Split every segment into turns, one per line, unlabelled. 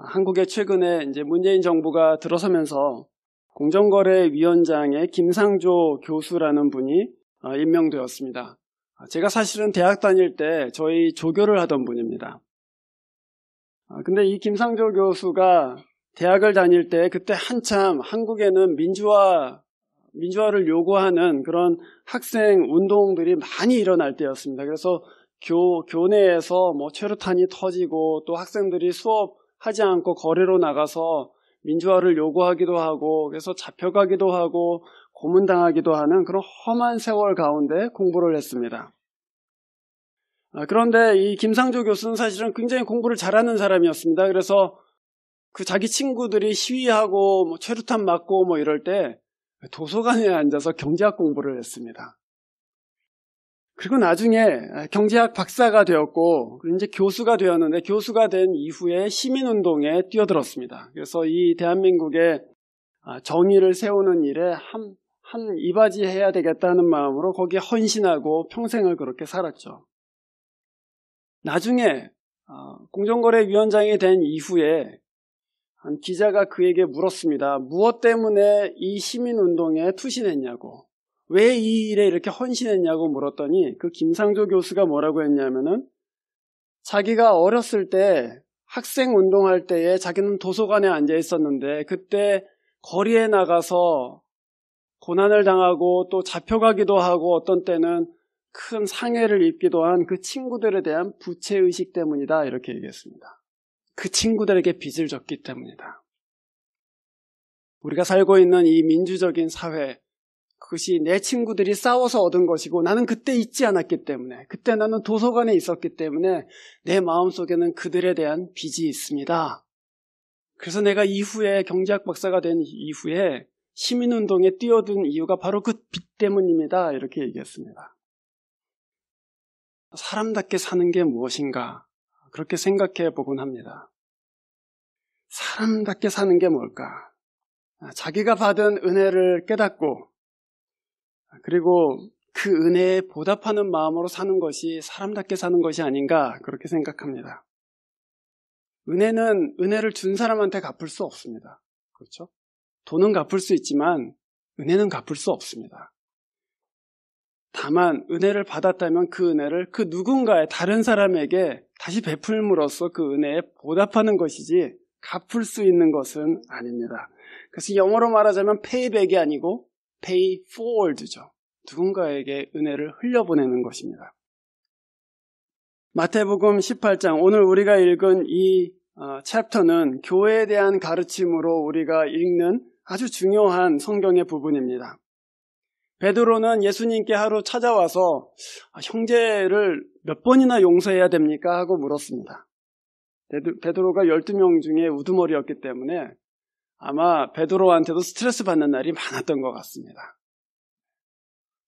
한국에 최근에 이제 문재인 정부가 들어서면서 공정거래위원장의 김상조 교수라는 분이 어, 임명되었습니다. 아, 제가 사실은 대학 다닐 때 저희 조교를 하던 분입니다. 아, 근데 이 김상조 교수가 대학을 다닐 때 그때 한참 한국에는 민주화, 민주화를 요구하는 그런 학생 운동들이 많이 일어날 때였습니다. 그래서 교, 교내에서 뭐 최루탄이 터지고 또 학생들이 수업 하지 않고 거래로 나가서 민주화를 요구하기도 하고 그래서 잡혀가기도 하고 고문당하기도 하는 그런 험한 세월 가운데 공부를 했습니다. 아, 그런데 이 김상조 교수는 사실은 굉장히 공부를 잘하는 사람이었습니다. 그래서 그 자기 친구들이 시위하고 뭐 최루탄 맞고 뭐 이럴 때 도서관에 앉아서 경제학 공부를 했습니다. 그리고 나중에 아, 경제학 박사가 되었고 이제 교수가 되었는데 교수가 된 이후에 시민운동에 뛰어들었습니다. 그래서 이 대한민국의 아, 정의를 세우는 일에 한, 한 이바지해야 되겠다는 마음으로 거기에 헌신하고 평생을 그렇게 살았죠. 나중에 아, 공정거래위원장이 된 이후에 한 기자가 그에게 물었습니다. 무엇 때문에 이 시민운동에 투신했냐고. 왜이 일에 이렇게 헌신했냐고 물었더니 그 김상조 교수가 뭐라고 했냐면은 자기가 어렸을 때 학생 운동할 때에 자기는 도서관에 앉아 있었는데 그때 거리에 나가서 고난을 당하고 또 잡혀가기도 하고 어떤 때는 큰 상해를 입기도 한 그 친구들에 대한 부채의식 때문이다. 이렇게 얘기했습니다. 그 친구들에게 빚을 졌기 때문이다. 우리가 살고 있는 이 민주적인 사회, 그것이 내 친구들이 싸워서 얻은 것이고 나는 그때 있지 않았기 때문에 그때 나는 도서관에 있었기 때문에 내 마음속에는 그들에 대한 빚이 있습니다. 그래서 내가 이후에 경제학 박사가 된 이후에 시민운동에 뛰어든 이유가 바로 그 빚 때문입니다. 이렇게 얘기했습니다. 사람답게 사는 게 무엇인가? 그렇게 생각해 보곤 합니다. 사람답게 사는 게 뭘까? 자기가 받은 은혜를 깨닫고 그리고 그 은혜에 보답하는 마음으로 사는 것이 사람답게 사는 것이 아닌가 그렇게 생각합니다. 은혜는 은혜를 준 사람한테 갚을 수 없습니다. 그렇죠? 돈은 갚을 수 있지만 은혜는 갚을 수 없습니다. 다만 은혜를 받았다면 그 은혜를 그 누군가의 다른 사람에게 다시 베풀므로써 그 은혜에 보답하는 것이지 갚을 수 있는 것은 아닙니다. 그래서 영어로 말하자면 페이백이 아니고 pay forward죠. 누군가에게 은혜를 흘려보내는 것입니다. 마태복음 18장 오늘 우리가 읽은 이 어, 챕터는 교회에 대한 가르침으로 우리가 읽는 아주 중요한 성경의 부분입니다. 베드로는 예수님께 하루 찾아와서 아, 형제를 몇 번이나 용서해야 됩니까? 하고 물었습니다. 베드로가 12명 중에 우두머리였기 때문에 아마 베드로한테도 스트레스 받는 날이 많았던 것 같습니다.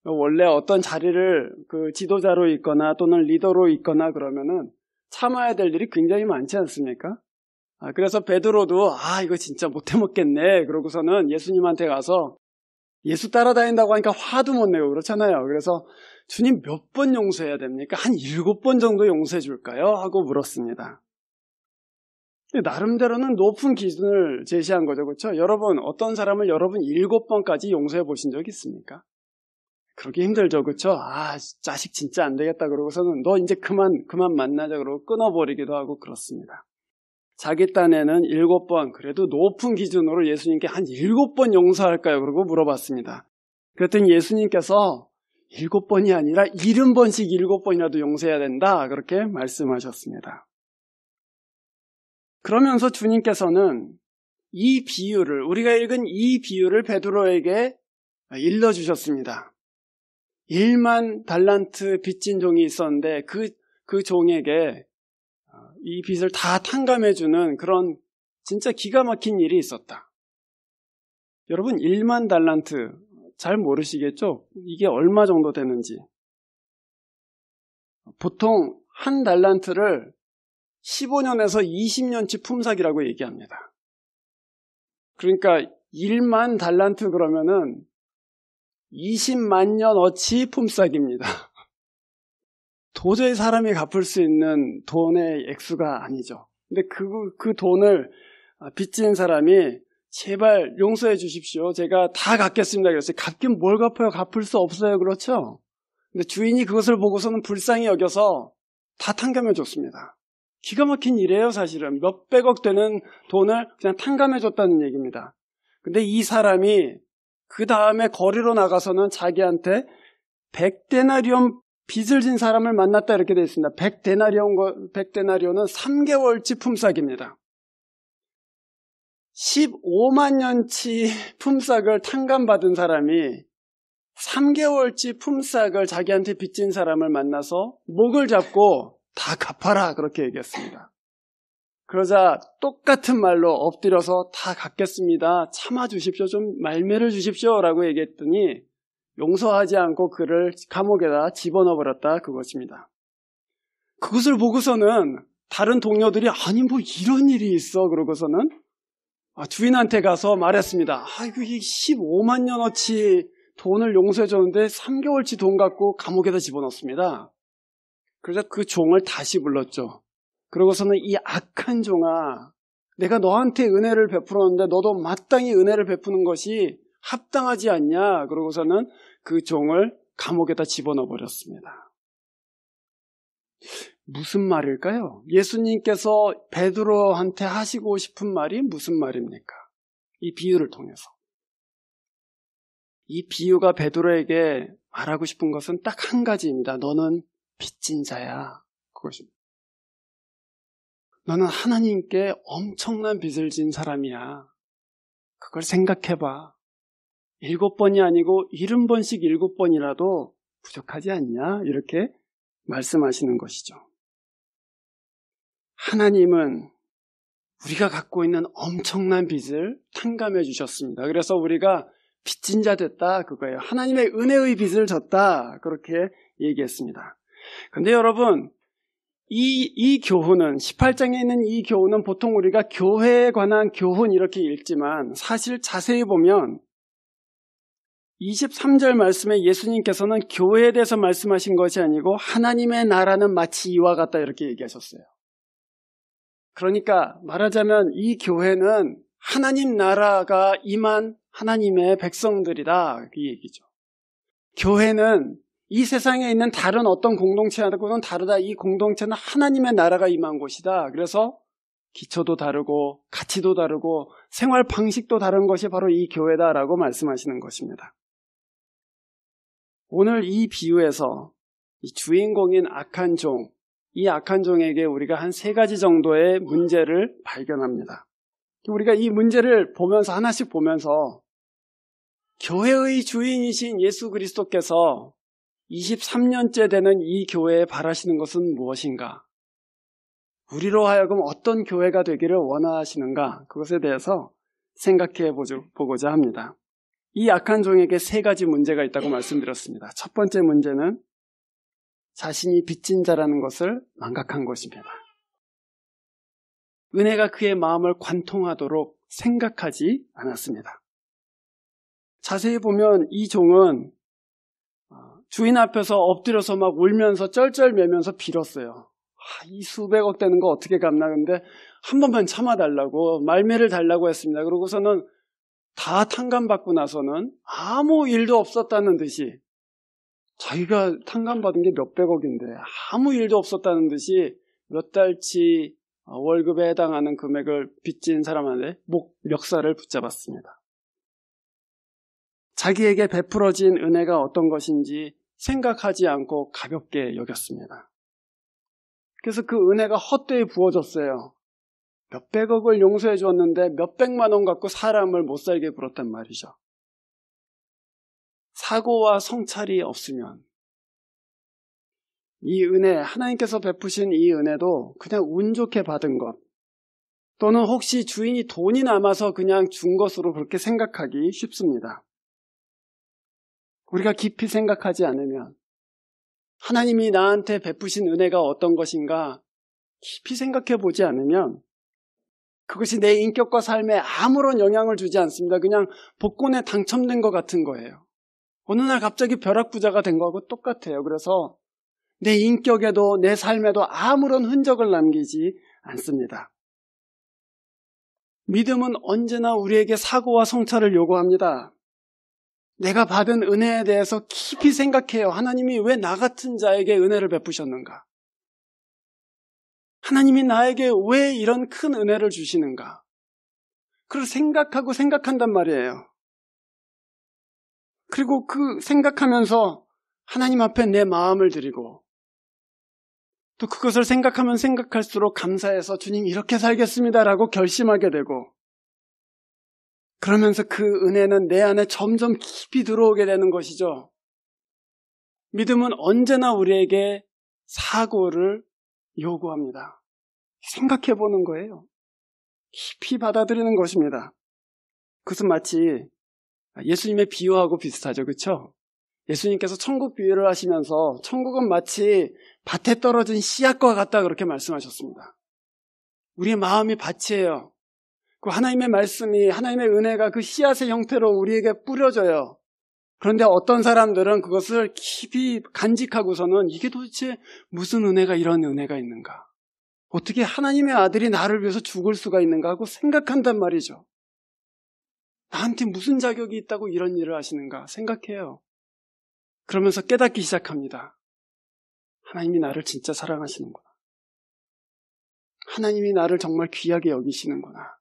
원래 어떤 자리를 그 지도자로 있거나 또는 리더로 있거나 그러면은 참아야 될 일이 굉장히 많지 않습니까? 아, 그래서 베드로도 아 이거 진짜 못해 먹겠네 그러고서는 예수님한테 가서 예수 따라다닌다고 하니까 화도 못 내고 그렇잖아요. 그래서 주님 몇 번 용서해야 됩니까? 한 일곱 번 정도 용서해 줄까요? 하고 물었습니다. 나름대로는 높은 기준을 제시한 거죠. 그렇죠? 여러분 어떤 사람을 여러분 일곱 번까지 용서해 보신 적 있습니까? 그러기 힘들죠. 그렇죠? 아, 자식 진짜 안 되겠다 그러고서는 너 이제 그만 그만 만나자 그러고 끊어 버리기도 하고 그렇습니다. 자기 딴에는 일곱 번, 그래도 높은 기준으로 예수님께 한 일곱 번 용서할까요? 그러고 물어봤습니다. 그랬더니 예수님께서 일곱 번이 아니라 일흔 번씩 일곱 번이라도 용서해야 된다. 그렇게 말씀하셨습니다. 그러면서 주님께서는 이 비유를 우리가 읽은 이 비유를 베드로에게 일러 주셨습니다. 1만 달란트 빚진 종이 있었는데 그그 그 종에게 이 빚을 다 탕감해 주는 그런 진짜 기가 막힌 일이 있었다. 여러분 1만 달란트 잘 모르시겠죠? 이게 얼마 정도 되는지. 보통 한 달란트를 15년에서 20년치 품삯이라고 얘기합니다. 그러니까 1만 달란트 그러면은 20만 년 어치 품삯입니다. 도저히 사람이 갚을 수 있는 돈의 액수가 아니죠. 근데 그, 그 돈을 빚진 사람이 제발 용서해 주십시오. 제가 다 갚겠습니다. 그랬어요. 갚긴 뭘 갚아요? 갚을 수 없어요. 그렇죠? 근데 주인이 그것을 보고서는 불쌍히 여겨서 다 탕감해 줬습니다. 기가 막힌 일이에요, 사실은. 몇백억 되는 돈을 그냥 탕감해줬다는 얘기입니다. 근데 이 사람이 그 다음에 거리로 나가서는 자기한테 백0데나리온 빚을 진 사람을 만났다 이렇게 되어 있습니다. 백0데나리온1데나리온은 3개월치 품삯입니다. 15만 년치 품삯을 탕감받은 사람이 3개월치 품삯을 자기한테 빚진 사람을 만나서 목을 잡고 다 갚아라 그렇게 얘기했습니다. 그러자 똑같은 말로 엎드려서 다 갚겠습니다. 참아 주십시오. 좀 말매를 주십시오라고 얘기했더니 용서하지 않고 그를 감옥에다 집어넣어 버렸다 그것입니다. 그것을 보고서는 다른 동료들이 아니 뭐 이런 일이 있어 그러고서는 아, 주인한테 가서 말했습니다. 아 이거 15만 년어치 돈을 용서해 줬는데 3개월치 돈 갖고 감옥에다 집어넣습니다. 그래서 그 종을 다시 불렀죠. 그러고서는 이 악한 종아, 내가 너한테 은혜를 베풀었는데 너도 마땅히 은혜를 베푸는 것이 합당하지 않냐. 그러고서는 그 종을 감옥에다 집어넣어 버렸습니다. 무슨 말일까요? 예수님께서 베드로한테 하시고 싶은 말이 무슨 말입니까? 이 비유를 통해서. 이 비유가 베드로에게 말하고 싶은 것은 딱 한 가지입니다. 너는 빚진 자야. 그것입니다. 너는 하나님께 엄청난 빚을 진 사람이야. 그걸 생각해봐. 일곱 번이 아니고 일흔 번씩 일곱 번이라도 부족하지 않냐? 이렇게 말씀하시는 것이죠. 하나님은 우리가 갖고 있는 엄청난 빚을 탕감해 주셨습니다. 그래서 우리가 빚진 자 됐다 그거예요. 하나님의 은혜의 빚을 졌다 그렇게 얘기했습니다. 근데 여러분, 이, 이 교훈은, 18장에 있는 이 교훈은 보통 우리가 교회에 관한 교훈 이렇게 읽지만 사실 자세히 보면 23절 말씀에 예수님께서는 교회에 대해서 말씀하신 것이 아니고 하나님의 나라는 마치 이와 같다 이렇게 얘기하셨어요. 그러니까 말하자면 이 교회는 하나님 나라가 임한 하나님의 백성들이다. 이 그 얘기죠. 교회는 이 세상에 있는 다른 어떤 공동체하고는 다르다. 이 공동체는 하나님의 나라가 임한 곳이다. 그래서 기초도 다르고 가치도 다르고 생활 방식도 다른 것이 바로 이 교회다라고 말씀하시는 것입니다. 오늘 이 비유에서 이 주인공인 악한 종, 이 악한 종에게 우리가 한 세 가지 정도의 문제를 발견합니다. 우리가 이 문제를 보면서 하나씩 보면서 교회의 주인이신 예수 그리스도께서 23년째 되는 이 교회에 바라시는 것은 무엇인가? 우리로 하여금 어떤 교회가 되기를 원하시는가? 그것에 대해서 생각해 보고자 합니다. 이약한 종에게 세 가지 문제가 있다고 말씀드렸습니다. 첫 번째 문제는 자신이 빚진 자라는 것을 망각한 것입니다. 은혜가 그의 마음을 관통하도록 생각하지 않았습니다. 자세히 보면 이 종은 주인 앞에서 엎드려서 막 울면서 쩔쩔매면서 빌었어요. 아, 이 수백억 되는 거 어떻게 갚나 근데 한 번만 참아달라고 말매를 달라고 했습니다. 그러고서는 다 탕감받고 나서는 아무 일도 없었다는 듯이 자기가 탕감받은 게 몇백억인데 아무 일도 없었다는 듯이 몇 달치 어, 월급에 해당하는 금액을 빚진 사람한테 목 역사를 붙잡았습니다. 자기에게 베풀어진 은혜가 어떤 것인지 생각하지 않고 가볍게 여겼습니다. 그래서 그 은혜가 헛되이 부어졌어요. 몇백억을 용서해 주었는데 몇백만 원 갖고 사람을 못 살게 굴었단 말이죠. 사고와 성찰이 없으면 이 은혜, 하나님께서 베푸신 이 은혜도 그냥 운 좋게 받은 것, 또는 혹시 주인이 돈이 남아서 그냥 준 것으로 그렇게 생각하기 쉽습니다. 우리가 깊이 생각하지 않으면 하나님이 나한테 베푸신 은혜가 어떤 것인가 깊이 생각해 보지 않으면 그것이 내 인격과 삶에 아무런 영향을 주지 않습니다. 그냥 복권에 당첨된 것 같은 거예요. 어느 날 갑자기 벼락부자가 된 거하고 똑같아요. 그래서 내 인격에도 내 삶에도 아무런 흔적을 남기지 않습니다. 믿음은 언제나 우리에게 사고와 성찰을 요구합니다. 내가 받은 은혜에 대해서 깊이 생각해요. 하나님이 왜 나 같은 자에게 은혜를 베푸셨는가? 하나님이 나에게 왜 이런 큰 은혜를 주시는가? 그걸 생각하고 생각한단 말이에요. 그리고 그 생각하면서 하나님 앞에 내 마음을 드리고 또 그것을 생각하면 생각할수록 감사해서 주님 이렇게 살겠습니다라고 결심하게 되고 그러면서 그 은혜는 내 안에 점점 깊이 들어오게 되는 것이죠. 믿음은 언제나 우리에게 사고를 요구합니다. 생각해 보는 거예요. 깊이 받아들이는 것입니다. 그것은 마치 예수님의 비유하고 비슷하죠. 그렇죠? 예수님께서 천국 비유를 하시면서 천국은 마치 밭에 떨어진 씨앗과 같다 그렇게 말씀하셨습니다. 우리의 마음이 밭이에요. 그 하나님의 말씀이 하나님의 은혜가 그 씨앗의 형태로 우리에게 뿌려져요. 그런데 어떤 사람들은 그것을 깊이 간직하고서는 이게 도대체 무슨 은혜가 이런 은혜가 있는가? 어떻게 하나님의 아들이 나를 위해서 죽을 수가 있는가 하고 생각한단 말이죠. 나한테 무슨 자격이 있다고 이런 일을 하시는가 생각해요. 그러면서 깨닫기 시작합니다. 하나님이 나를 진짜 사랑하시는구나. 하나님이 나를 정말 귀하게 여기시는구나.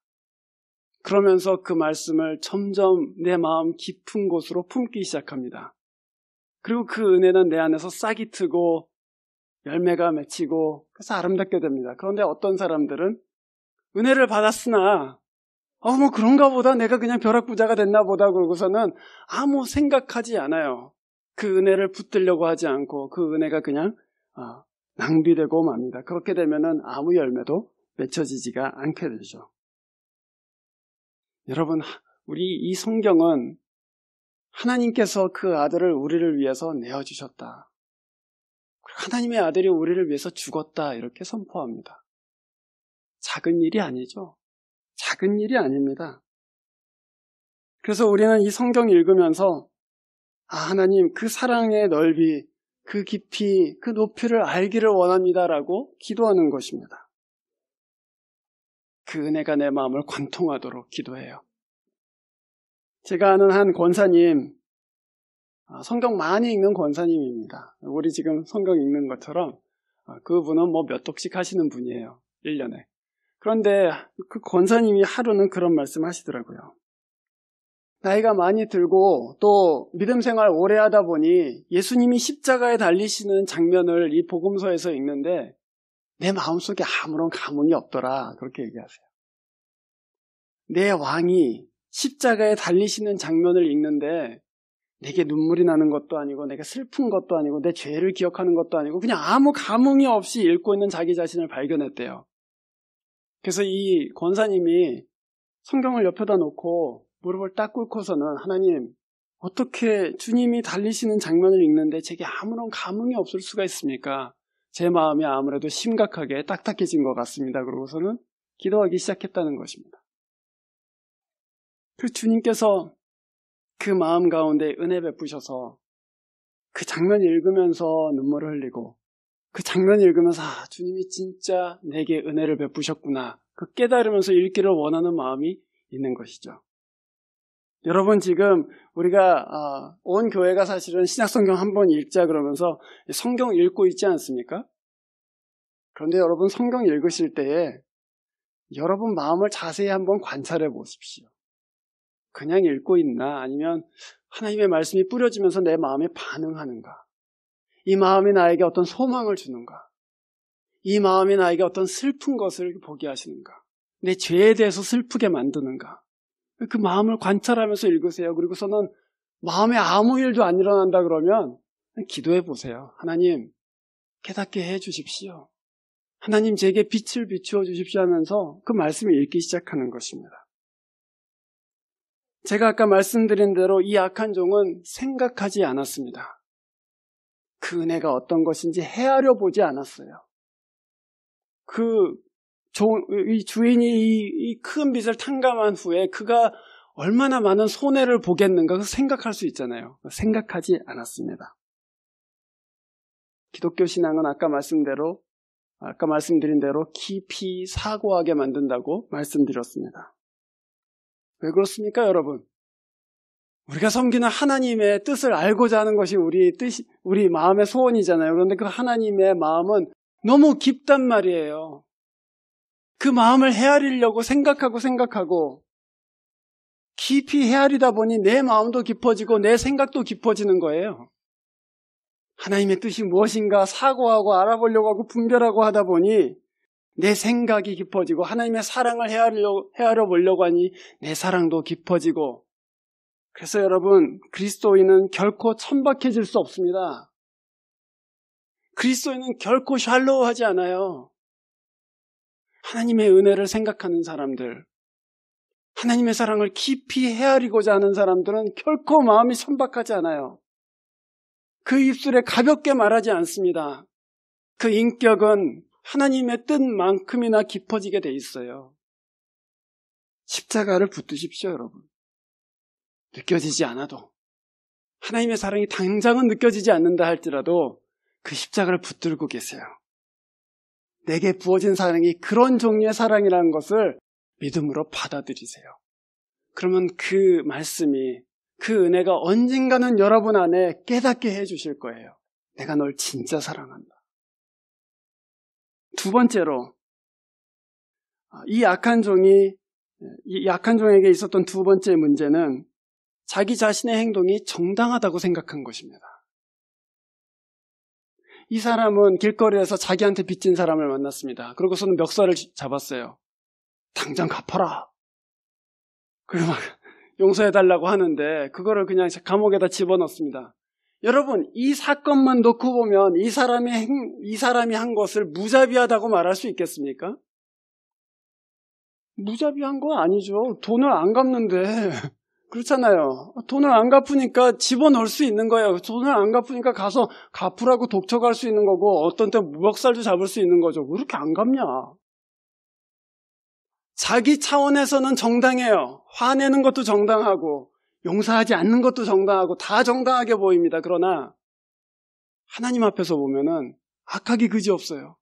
그러면서 그 말씀을 점점 내 마음 깊은 곳으로 품기 시작합니다. 그리고 그 은혜는 내 안에서 싹이 트고 열매가 맺히고 그래서 아름답게 됩니다. 그런데 어떤 사람들은 은혜를 받았으나 어, 뭐 그런가 보다 내가 그냥 벼락부자가 됐나 보다 그러고서는 아무 생각하지 않아요. 그 은혜를 붙들려고 하지 않고 그 은혜가 그냥 어, 낭비되고 맙니다. 그렇게 되면은 아무 열매도 맺혀지지가 않게 되죠. 여러분, 우리 이 성경은 하나님께서 그 아들을 우리를 위해서 내어주셨다. 하나님의 아들이 우리를 위해서 죽었다. 이렇게 선포합니다. 작은 일이 아니죠. 작은 일이 아닙니다. 그래서 우리는 이 성경 읽으면서, 아, 하나님, 그 사랑의 넓이, 그 깊이, 그 높이를 알기를 원합니다라고 기도하는 것입니다. 그 은혜가 내 마음을 관통하도록 기도해요. 제가 아는 한 권사님, 아, 성경 많이 읽는 권사님입니다. 우리 지금 성경 읽는 것처럼 아, 그분은 뭐 몇 독씩 하시는 분이에요. 1년에. 그런데 그 권사님이 하루는 그런 말씀 하시더라고요. 나이가 많이 들고 또 믿음 생활 오래 하다 보니 예수님이 십자가에 달리시는 장면을 이 복음서에서 읽는데 내 마음속에 아무런 감흥이 없더라. 그렇게 얘기하세요. 내 왕이 십자가에 달리시는 장면을 읽는데 내게 눈물이 나는 것도 아니고 내가 슬픈 것도 아니고 내 죄를 기억하는 것도 아니고 그냥 아무 감흥이 없이 읽고 있는 자기 자신을 발견했대요. 그래서 이 권사님이 성경을 옆에다 놓고 무릎을 딱 꿇고서는 하나님 어떻게 주님이 달리시는 장면을 읽는데 제게 아무런 감흥이 없을 수가 있습니까? 제 마음이 아무래도 심각하게 딱딱해진 것 같습니다. 그러고서는 기도하기 시작했다는 것입니다. 그 주님께서 그 마음 가운데 은혜 베푸셔서 그 장면 읽으면서 눈물을 흘리고 그 장면 읽으면서 아, 주님이 진짜 내게 은혜를 베푸셨구나. 그 깨달으면서 읽기를 원하는 마음이 있는 것이죠. 여러분 지금 우리가 어, 온 교회가 사실은 신약성경 한 번 읽자 그러면서 성경 읽고 있지 않습니까? 그런데 여러분 성경 읽으실 때에 여러분 마음을 자세히 한번 관찰해 보십시오. 그냥 읽고 있나 아니면 하나님의 말씀이 뿌려지면서 내 마음에 반응하는가? 이 마음이 나에게 어떤 소망을 주는가? 이 마음이 나에게 어떤 슬픈 것을 보게 하시는가? 내 죄에 대해서 슬프게 만드는가? 그 마음을 관찰하면서 읽으세요. 그리고서는 마음에 아무 일도 안 일어난다 그러면 기도해 보세요. 하나님, 깨닫게 해 주십시오. 하나님 제게 빛을 비추어 주십시오 하면서 그 말씀을 읽기 시작하는 것입니다. 제가 아까 말씀드린 대로 이 악한 종은 생각하지 않았습니다. 그 은혜가 어떤 것인지 헤아려 보지 않았어요. 그 조, 이 주인이 이큰 빚을 탕감한 후에 그가 얼마나 많은 손해를 보겠는가 생각할 수 있잖아요. 생각하지 않았습니다. 기독교 신앙은 아까 말씀대로 아까 말씀드린 대로 깊이 사고하게 만든다고 말씀드렸습니다. 왜 그렇습니까, 여러분? 우리가 섬기는 하나님의 뜻을 알고자 하는 것이 우리 뜻이, 우리 마음의 소원이잖아요. 그런데 그 하나님의 마음은 너무 깊단 말이에요. 그 마음을 헤아리려고 생각하고 생각하고 깊이 헤아리다 보니 내 마음도 깊어지고 내 생각도 깊어지는 거예요. 하나님의 뜻이 무엇인가 사고하고 알아보려고 하고 분별하고 하다 보니 내 생각이 깊어지고 하나님의 사랑을 헤아려, 헤아려 보려고 하니 내 사랑도 깊어지고 그래서 여러분 그리스도인은 결코 천박해질 수 없습니다. 그리스도인은 결코 샬로우하지 않아요. 하나님의 은혜를 생각하는 사람들, 하나님의 사랑을 깊이 헤아리고자 하는 사람들은 결코 마음이 선박하지 않아요. 그 입술에 가볍게 말하지 않습니다. 그 인격은 하나님의 뜻만큼이나 깊어지게 돼 있어요. 십자가를 붙드십시오, 여러분. 느껴지지 않아도 하나님의 사랑이 당장은 느껴지지 않는다 할지라도 그 십자가를 붙들고 계세요. 내게 부어진 사랑이 그런 종류의 사랑이라는 것을 믿음으로 받아들이세요. 그러면 그 말씀이 그 은혜가 언젠가는 여러분 안에 깨닫게 해주실 거예요. 내가 널 진짜 사랑한다. 두 번째로 아, 이 약한 종이 이 약한 종에게 있었던 두 번째 문제는 자기 자신의 행동이 정당하다고 생각한 것입니다. 이 사람은 길거리에서 자기한테 빚진 사람을 만났습니다. 그러고서는 멱살을 잡았어요. 당장 갚아라. 그리고 막 용서해달라고 하는데 그거를 그냥 감옥에다 집어넣습니다. 여러분 이 사건만 놓고 보면 이 사람이 이 사람이 한 것을 무자비하다고 말할 수 있겠습니까? 무자비한 거 아니죠. 돈을 안 갚는데 그렇잖아요. 돈을 안 갚으니까 집어넣을 수 있는 거예요. 돈을 안 갚으니까 가서 갚으라고 독촉할 수 있는 거고 어떤 때 무역살도 잡을 수 있는 거죠. 왜 이렇게 안 갚냐? 자기 차원에서는 정당해요. 화내는 것도 정당하고 용서하지 않는 것도 정당하고 다 정당하게 보입니다. 그러나 하나님 앞에서 보면은 악하기 그지 없어요.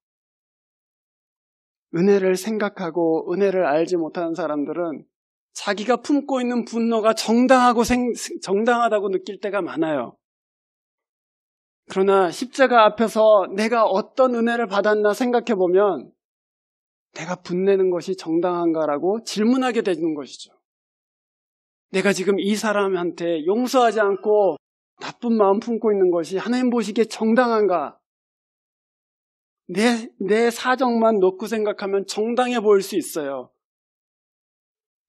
은혜를 생각하고 은혜를 알지 못하는 사람들은 자기가 품고 있는 분노가 정당하고 생, 정당하다고 느낄 때가 많아요. 그러나 십자가 앞에서 내가 어떤 은혜를 받았나 생각해 보면 내가 분내는 것이 정당한가라고 질문하게 되는 것이죠. 내가 지금 이 사람한테 용서하지 않고 나쁜 마음 품고 있는 것이 하나님 보시기에 정당한가? 내, 내 사정만 놓고 생각하면 정당해 보일 수 있어요.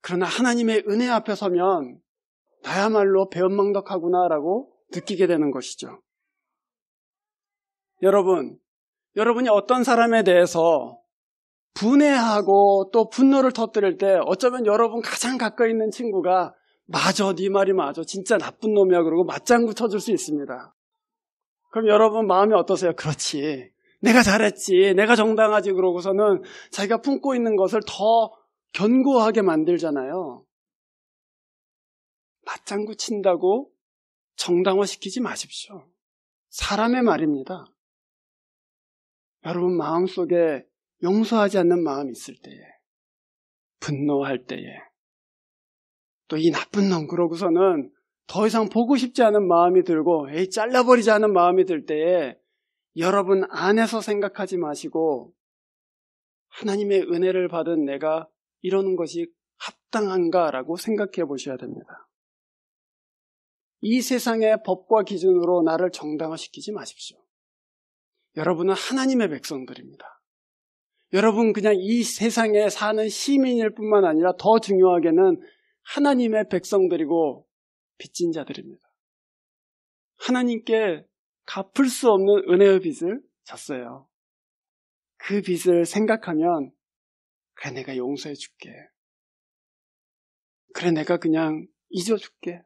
그러나 하나님의 은혜 앞에 서면 나야말로 배은망덕하구나라고 느끼게 되는 것이죠. 여러분, 여러분이 어떤 사람에 대해서 분해하고 또 분노를 터뜨릴 때 어쩌면 여러분 가장 가까이 있는 친구가 맞아, 네 말이 맞아, 진짜 나쁜 놈이야 그러고 맞장구 쳐줄 수 있습니다. 그럼 여러분 마음이 어떠세요? 그렇지. 내가 잘했지, 내가 정당하지 그러고서는 자기가 품고 있는 것을 더 견고하게 만들잖아요. 맞장구 친다고 정당화시키지 마십시오. 사람의 말입니다. 여러분 마음속에 용서하지 않는 마음이 있을 때에 분노할 때에 또 이 나쁜 놈 그러고서는 더 이상 보고 싶지 않은 마음이 들고 에이 잘라버리지 않은 마음이 들 때에 여러분 안에서 생각하지 마시고 하나님의 은혜를 받은 내가 이러는 것이 합당한가라고 생각해 보셔야 됩니다. 이 세상의 법과 기준으로 나를 정당화시키지 마십시오. 여러분은 하나님의 백성들입니다. 여러분 그냥 이 세상에 사는 시민일 뿐만 아니라 더 중요하게는 하나님의 백성들이고 빚진 자들입니다. 하나님께 갚을 수 없는 은혜의 빚을 졌어요. 그 빚을 생각하면 그래, 내가 용서해 줄게. 그래, 내가 그냥 잊어줄게.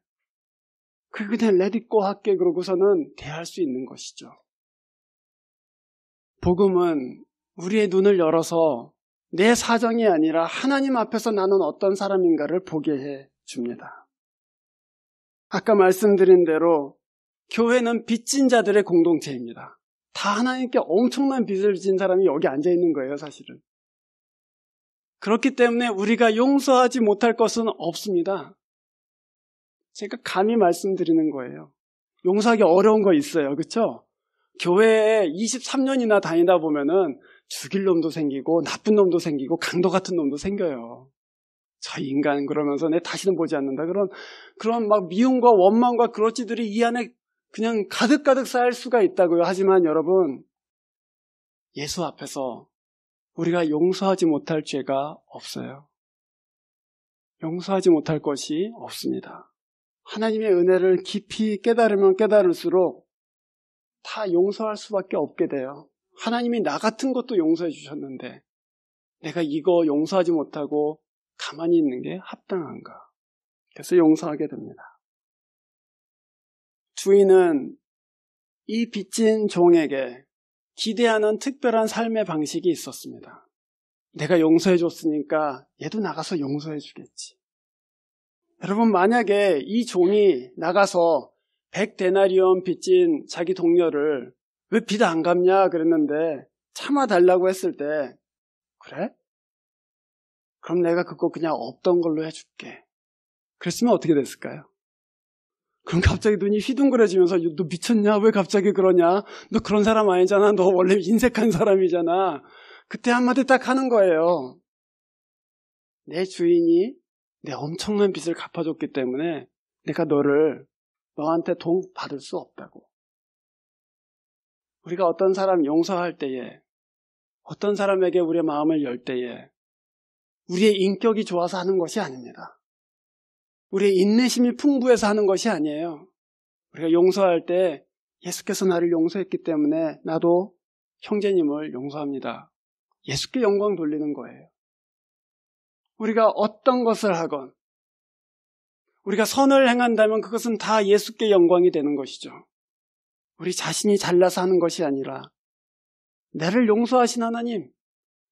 그래, 그냥 내딛고 할게. 그러고서는 대할 수 있는 것이죠. 복음은 우리의 눈을 열어서 내 사정이 아니라 하나님 앞에서 나는 어떤 사람인가를 보게 해 줍니다. 아까 말씀드린 대로 교회는 빚진 자들의 공동체입니다. 다 하나님께 엄청난 빚을 진 사람이 여기 앉아 있는 거예요, 사실은. 그렇기 때문에 우리가 용서하지 못할 것은 없습니다. 제가 감히 말씀드리는 거예요. 용서하기 어려운 거 있어요. 그쵸 교회에 23년이나 다니다 보면은 죽일 놈도 생기고 나쁜 놈도 생기고 강도 같은 놈도 생겨요. 저 인간 그러면서 내 다시는 보지 않는다. 그런 그런 막 미움과 원망과 그렇지들이 이 안에 그냥 가득가득 쌓일 수가 있다고요. 하지만 여러분 예수 앞에서 우리가 용서하지 못할 죄가 없어요. 용서하지 못할 것이 없습니다. 하나님의 은혜를 깊이 깨달으면 깨달을수록 다 용서할 수밖에 없게 돼요. 하나님이 나 같은 것도 용서해 주셨는데 내가 이거 용서하지 못하고 가만히 있는 게 합당한가? 그래서 용서하게 됩니다. 주인은 이 빚진 종에게 기대하는 특별한 삶의 방식이 있었습니다. 내가 용서해 줬으니까 얘도 나가서 용서해 주겠지. 여러분, 만약에 이 종이 나가서 100데나리온 빚진 자기 동료를 왜 빚 안 갚냐 그랬는데 참아달라고 했을 때, 그래? 그럼 내가 그거 그냥 없던 걸로 해줄게. 그랬으면 어떻게 됐을까요? 그럼 갑자기 눈이 휘둥그레지면서 너 미쳤냐? 왜 갑자기 그러냐? 너 그런 사람 아니잖아. 너 원래 인색한 사람이잖아. 그때 한마디 딱 하는 거예요. 내 주인이 내 엄청난 빚을 갚아줬기 때문에 내가 너를 너한테 돈 받을 수 없다고. 우리가 어떤 사람 용서할 때에 어떤 사람에게 우리의 마음을 열 때에 우리의 인격이 좋아서 하는 것이 아닙니다. 우리의 인내심이 풍부해서 하는 것이 아니에요. 우리가 용서할 때 예수께서 나를 용서했기 때문에 나도 형제님을 용서합니다. 예수께 영광 돌리는 거예요. 우리가 어떤 것을 하건 우리가 선을 행한다면 그것은 다 예수께 영광이 되는 것이죠. 우리 자신이 잘나서 하는 것이 아니라 나를 용서하신 하나님,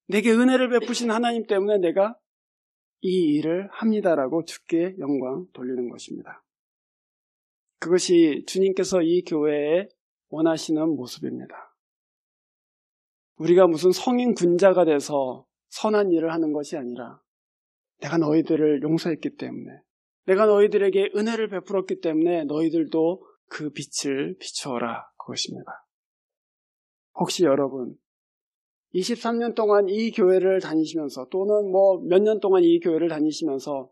내게 은혜를 베푸신 하나님 때문에 내가 이 일을 합니다라고 주께 영광 돌리는 것입니다. 그것이 주님께서 이 교회에 원하시는 모습입니다. 우리가 무슨 성인 군자가 돼서 선한 일을 하는 것이 아니라 내가 너희들을 용서했기 때문에 내가 너희들에게 은혜를 베풀었기 때문에 너희들도 그 빛을 비추어라 그것입니다. 혹시 여러분 23년 동안 이 교회를 다니시면서 또는 뭐 몇 년 동안 이 교회를 다니시면서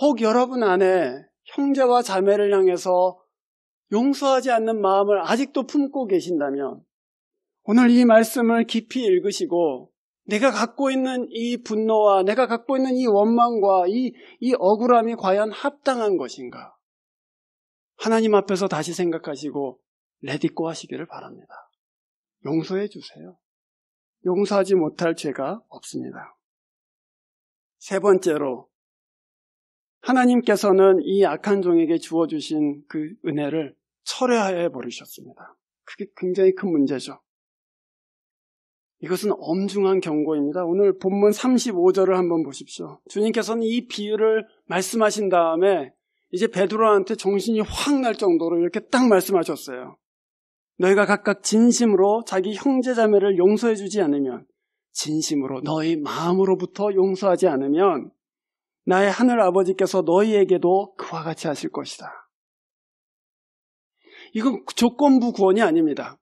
혹 여러분 안에 형제와 자매를 향해서 용서하지 않는 마음을 아직도 품고 계신다면 오늘 이 말씀을 깊이 읽으시고 내가 갖고 있는 이 분노와 내가 갖고 있는 이 원망과 이, 이 억울함이 과연 합당한 것인가? 하나님 앞에서 다시 생각하시고 레디코 하시기를 바랍니다. 용서해 주세요. 용서하지 못할 죄가 없습니다. 세 번째로 하나님께서는 이 악한 종에게 주어주신 그 은혜를 철회하여 버리셨습니다. 그게 굉장히 큰 문제죠. 이것은 엄중한 경고입니다. 오늘 본문 35절을 한번 보십시오. 주님께서는 이 비유를 말씀하신 다음에 이제 베드로한테 정신이 확 날 정도로 이렇게 딱 말씀하셨어요. 너희가 각각 진심으로 자기 형제 자매를 용서해 주지 않으면 진심으로 너희 마음으로부터 용서하지 않으면 나의 하늘 아버지께서 너희에게도 그와 같이 하실 것이다. 이건 조건부 구원이 아닙니다.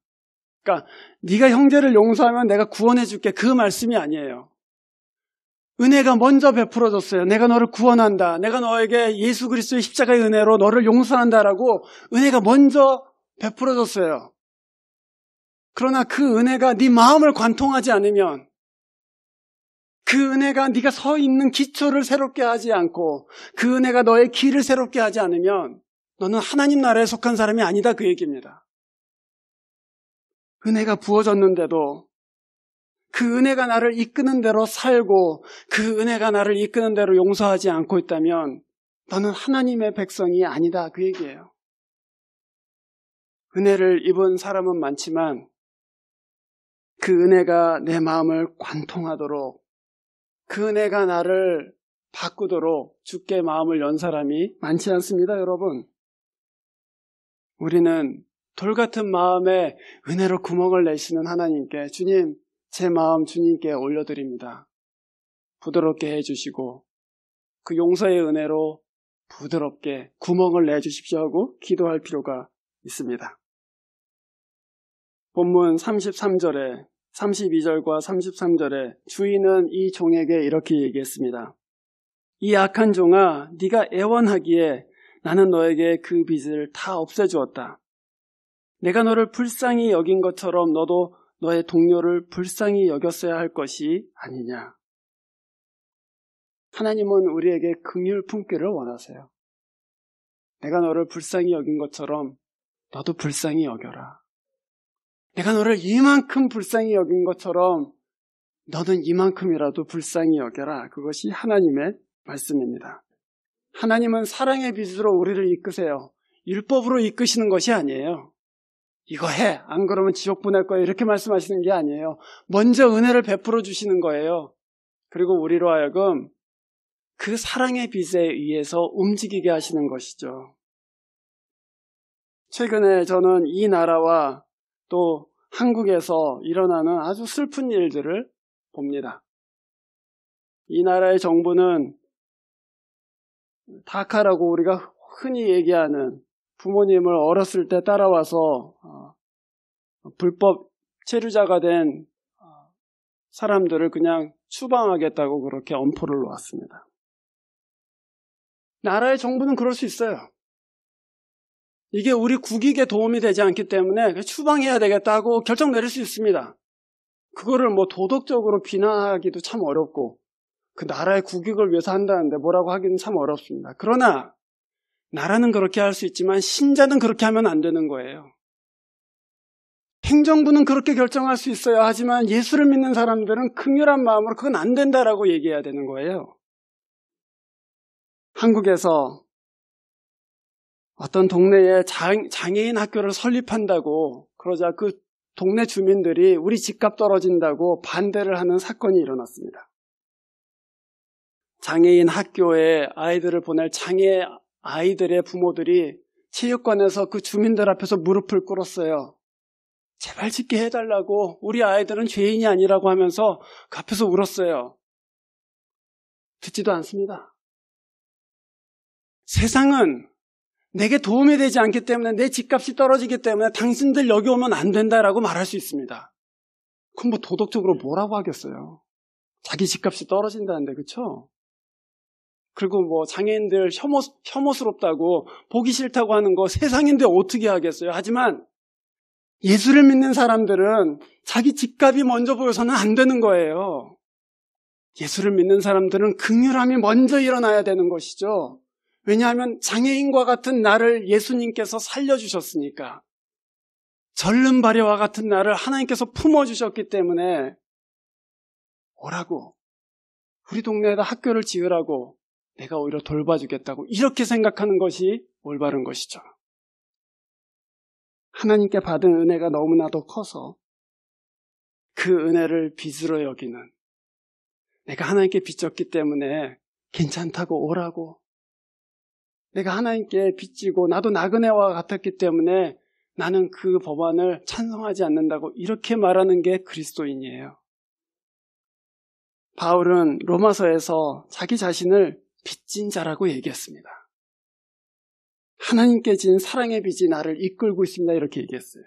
그러니까 네가 형제를 용서하면 내가 구원해 줄게 그 말씀이 아니에요. 은혜가 먼저 베풀어졌어요. 내가 너를 구원한다. 내가 너에게 예수 그리스도의 십자가의 은혜로 너를 용서한다라고 은혜가 먼저 베풀어졌어요. 그러나 그 은혜가 네 마음을 관통하지 않으면 그 은혜가 네가 서 있는 기초를 새롭게 하지 않고 그 은혜가 너의 길을 새롭게 하지 않으면 너는 하나님 나라에 속한 사람이 아니다 그 얘기입니다. 은혜가 부어졌는데도 그 은혜가 나를 이끄는 대로 살고 그 은혜가 나를 이끄는 대로 용서하지 않고 있다면 너는 하나님의 백성이 아니다 그 얘기예요. 은혜를 입은 사람은 많지만 그 은혜가 내 마음을 관통하도록 그 은혜가 나를 바꾸도록 주께 마음을 연 사람이 많지 않습니다, 여러분. 우리는 돌 같은 마음에 은혜로 구멍을 내시는 하나님께 주님, 제 마음 주님께 올려드립니다. 부드럽게 해주시고 그 용서의 은혜로 부드럽게 구멍을 내주십시오 하고 기도할 필요가 있습니다. 본문 33절에 32절과 33절에 주인은 이 종에게 이렇게 얘기했습니다. 이 악한 종아, 네가 애원하기에 나는 너에게 그 빚을 다 없애주었다. 내가 너를 불쌍히 여긴 것처럼 너도 너의 동료를 불쌍히 여겼어야 할 것이 아니냐. 하나님은 우리에게 긍휼 품기를 원하세요. 내가 너를 불쌍히 여긴 것처럼 너도 불쌍히 여겨라. 내가 너를 이만큼 불쌍히 여긴 것처럼 너는 이만큼이라도 불쌍히 여겨라. 그것이 하나님의 말씀입니다. 하나님은 사랑의 빛으로 우리를 이끄세요. 율법으로 이끄시는 것이 아니에요. 이거 해. 안 그러면 지옥 보낼 거야 이렇게 말씀하시는 게 아니에요. 먼저 은혜를 베풀어 주시는 거예요. 그리고 우리로 하여금 그 사랑의 빛에 의해서 움직이게 하시는 것이죠. 최근에 저는 이 나라와 또 한국에서 일어나는 아주 슬픈 일들을 봅니다. 이 나라의 정부는 다카라고 우리가 흔히 얘기하는 부모님을 어렸을 때 따라와서 어, 불법 체류자가 된 어, 사람들을 그냥 추방하겠다고 그렇게 엄포를 놓았습니다. 나라의 정부는 그럴 수 있어요. 이게 우리 국익에 도움이 되지 않기 때문에 추방해야 되겠다고 결정 내릴 수 있습니다. 그거를 뭐 도덕적으로 비난하기도 참 어렵고 그 나라의 국익을 위해서 한다는데 뭐라고 하기는 참 어렵습니다. 그러나 나라는 그렇게 할 수 있지만 신자는 그렇게 하면 안 되는 거예요. 행정부는 그렇게 결정할 수있어요 하지만 예수를 믿는 사람들은 극렬한 마음으로 그건 안 된다라고 얘기해야 되는 거예요. 한국에서 어떤 동네에 장, 장애인 학교를 설립한다고 그러자 그 동네 주민들이 우리 집값 떨어진다고 반대를 하는 사건이 일어났습니다. 장애인 학교에 아이들을 보낼 장애 아이들의 부모들이 체육관에서 그 주민들 앞에서 무릎을 꿇었어요. 제발 짓게 해달라고 우리 아이들은 죄인이 아니라고 하면서 그 앞에서 울었어요. 듣지도 않습니다. 세상은 내게 도움이 되지 않기 때문에 내 집값이 떨어지기 때문에 당신들 여기 오면 안 된다라고 말할 수 있습니다. 그럼 뭐 도덕적으로 뭐라고 하겠어요? 자기 집값이 떨어진다는데 그쵸? 그리고 뭐 장애인들 혐오, 혐오스럽다고 보기 싫다고 하는 거 세상인데 어떻게 하겠어요? 하지만 예수를 믿는 사람들은 자기 집값이 먼저 보여서는 안 되는 거예요. 예수를 믿는 사람들은 극렬함이 먼저 일어나야 되는 것이죠. 왜냐하면 장애인과 같은 나를 예수님께서 살려주셨으니까 절름 발효와 같은 나를 하나님께서 품어주셨기 때문에 오라고 우리 동네에다 학교를 지으라고 내가 오히려 돌봐주겠다고 이렇게 생각하는 것이 올바른 것이죠. 하나님께 받은 은혜가 너무나도 커서 그 은혜를 빚으로 여기는 내가 하나님께 빚졌기 때문에 괜찮다고 오라고 내가 하나님께 빚지고 나도 나그네와 같았기 때문에 나는 그 법안을 찬성하지 않는다고 이렇게 말하는 게 그리스도인이에요. 바울은 로마서에서 자기 자신을 빚진 자라고 얘기했습니다. 하나님께 진 사랑의 빚이 나를 이끌고 있습니다. 이렇게 얘기했어요.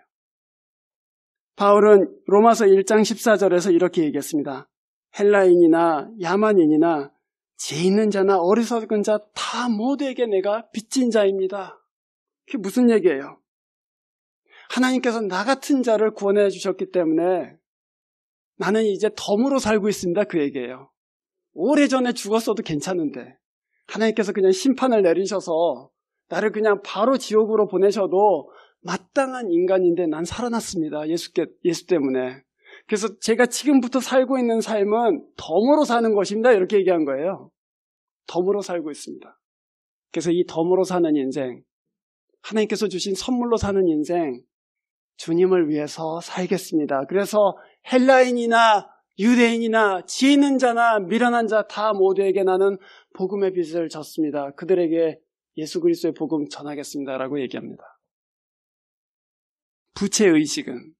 바울은 로마서 1장 14절에서 이렇게 얘기했습니다. 헬라인이나 야만인이나 죄 있는 자나 어리석은 자 다 모두에게 내가 빚진 자입니다. 그게 무슨 얘기예요? 하나님께서 나 같은 자를 구원해 주셨기 때문에 나는 이제 덤으로 살고 있습니다. 그 얘기예요. 오래전에 죽었어도 괜찮은데 하나님께서 그냥 심판을 내리셔서 나를 그냥 바로 지옥으로 보내셔도 마땅한 인간인데 난 살아났습니다. 예수께, 예수 때문에. 그래서 제가 지금부터 살고 있는 삶은 덤으로 사는 것입니다. 이렇게 얘기한 거예요. 덤으로 살고 있습니다. 그래서 이 덤으로 사는 인생, 하나님께서 주신 선물로 사는 인생, 주님을 위해서 살겠습니다. 그래서 헬라인이나 유대인이나 지혜 있는 자나 미련한 자 다 모두에게 나는 복음의 빚을 졌습니다. 그들에게 예수 그리스도의 복음 전하겠습니다라고 얘기합니다. 부채 의식은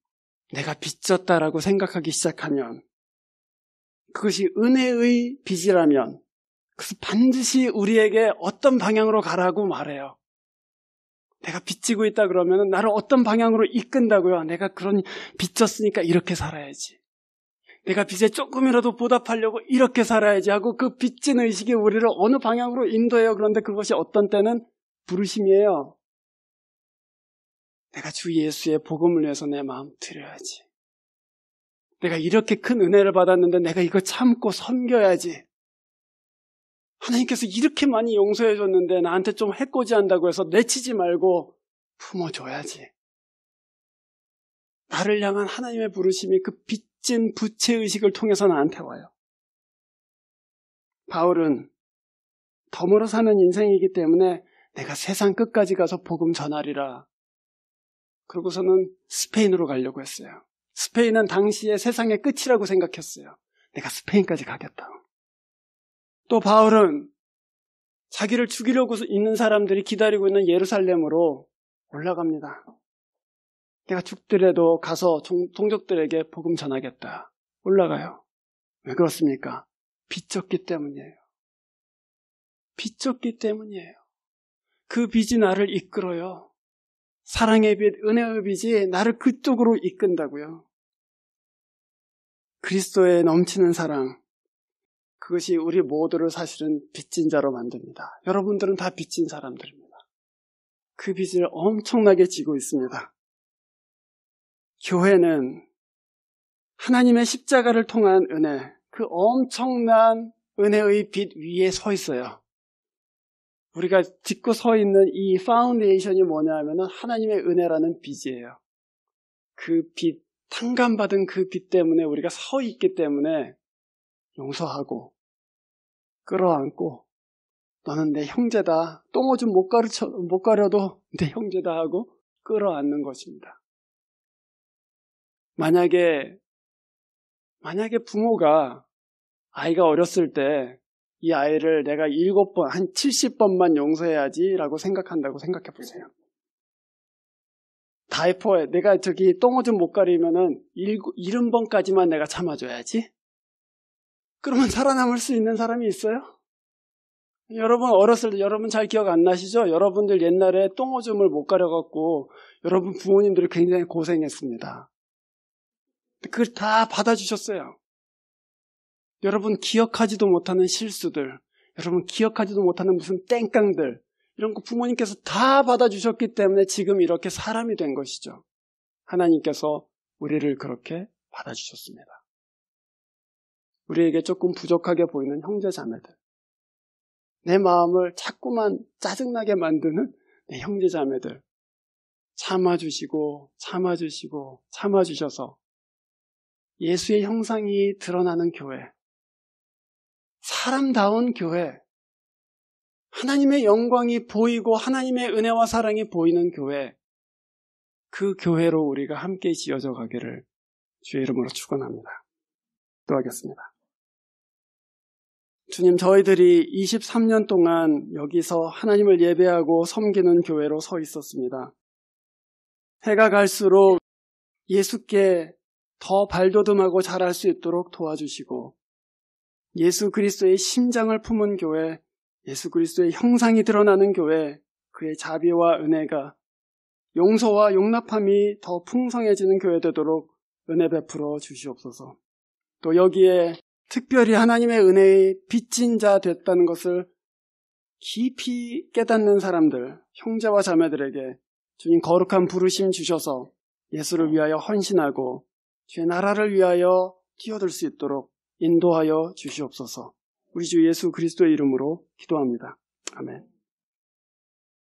내가 빚졌다라고 생각하기 시작하면 그것이 은혜의 빚이라면 그래서 반드시 우리에게 어떤 방향으로 가라고 말해요. 내가 빚지고 있다 그러면 나를 어떤 방향으로 이끈다고요. 내가 그런 빚졌으니까 이렇게 살아야지. 내가 빚에 조금이라도 보답하려고 이렇게 살아야지 하고 그 빚진 의식이 우리를 어느 방향으로 인도해요. 그런데 그것이 어떤 때는 부르심이에요. 내가 주 예수의 복음을 위해서 내 마음 드려야지. 내가 이렇게 큰 은혜를 받았는데 내가 이거 참고 섬겨야지. 하나님께서 이렇게 많이 용서해 줬는데 나한테 좀 해코지 한다고 해서 내치지 말고 품어줘야지. 나를 향한 하나님의 부르심이 그 빚진 부채의식을 통해서 나한테 와요. 바울은 덤으로 사는 인생이기 때문에 내가 세상 끝까지 가서 복음 전하리라 그러고서는 스페인으로 가려고 했어요. 스페인은 당시에 세상의 끝이라고 생각했어요. 내가 스페인까지 가겠다. 또 바울은 자기를 죽이려고 있는 사람들이 기다리고 있는 예루살렘으로 올라갑니다. 내가 죽더라도 가서 동족들에게 복음 전하겠다. 올라가요. 왜 그렇습니까? 빚졌기 때문이에요. 빚졌기 때문이에요. 그 빚이 나를 이끌어요. 사랑의 빛, 은혜의 빛이 나를 그쪽으로 이끈다고요. 그리스도의 넘치는 사랑, 그것이 우리 모두를 사실은 빚진 자로 만듭니다. 여러분들은 다 빚진 사람들입니다. 그 빚을 엄청나게 지고 있습니다. 교회는 하나님의 십자가를 통한 은혜, 그 엄청난 은혜의 빛 위에 서 있어요. 우리가 짚고 서 있는 이 파운데이션이 뭐냐면은 하 하나님의 은혜라는 빚이에요그 빛, 탕감받은 그 빛 때문에 우리가 서 있기 때문에 용서하고 끌어안고 너는 내 형제다. 똥오 뭐 좀못 가르쳐, 못 가려도 내 형제다 하고 끌어안는 것입니다. 만약에, 만약에 부모가 아이가 어렸을 때이 아이를 내가 일곱 번, 한 70번만 용서해야지라고 생각한다고 생각해 보세요. 다이퍼에 내가 저기 똥오줌 못 가리면은 일흔 번까지만 내가 참아줘야지. 그러면 살아남을 수 있는 사람이 있어요? 여러분 어렸을 때 여러분 잘 기억 안 나시죠? 여러분들 옛날에 똥오줌을 못 가려갖고 여러분 부모님들이 굉장히 고생했습니다. 그걸 다 받아주셨어요. 여러분 기억하지도 못하는 실수들, 여러분 기억하지도 못하는 무슨 땡깡들, 이런 거 부모님께서 다 받아주셨기 때문에 지금 이렇게 사람이 된 것이죠. 하나님께서 우리를 그렇게 받아주셨습니다. 우리에게 조금 부족하게 보이는 형제 자매들, 내 마음을 자꾸만 짜증나게 만드는 내 형제 자매들, 참아주시고, 참아주시고, 참아주셔서 예수의 형상이 드러나는 교회, 사람다운 교회, 하나님의 영광이 보이고 하나님의 은혜와 사랑이 보이는 교회, 그 교회로 우리가 함께 지어져 가기를 주의 이름으로 축원합니다. 또하겠습니다 주님, 저희들이 23년 동안 여기서 하나님을 예배하고 섬기는 교회로 서 있었습니다. 해가 갈수록 예수께 더 발돋움하고 잘할 수 있도록 도와주시고 예수 그리스도의 심장을 품은 교회, 예수 그리스도의 형상이 드러나는 교회, 그의 자비와 은혜가 용서와 용납함이 더 풍성해지는 교회 되도록 은혜 베풀어 주시옵소서. 또 여기에 특별히 하나님의 은혜의 빚진 자 됐다는 것을 깊이 깨닫는 사람들, 형제와 자매들에게 주님 거룩한 부르심 주셔서 예수를 위하여 헌신하고 주의 나라를 위하여 뛰어들 수 있도록 인도하여 주시옵소서. 우리 주 예수 그리스도의 이름으로 기도합니다. 아멘.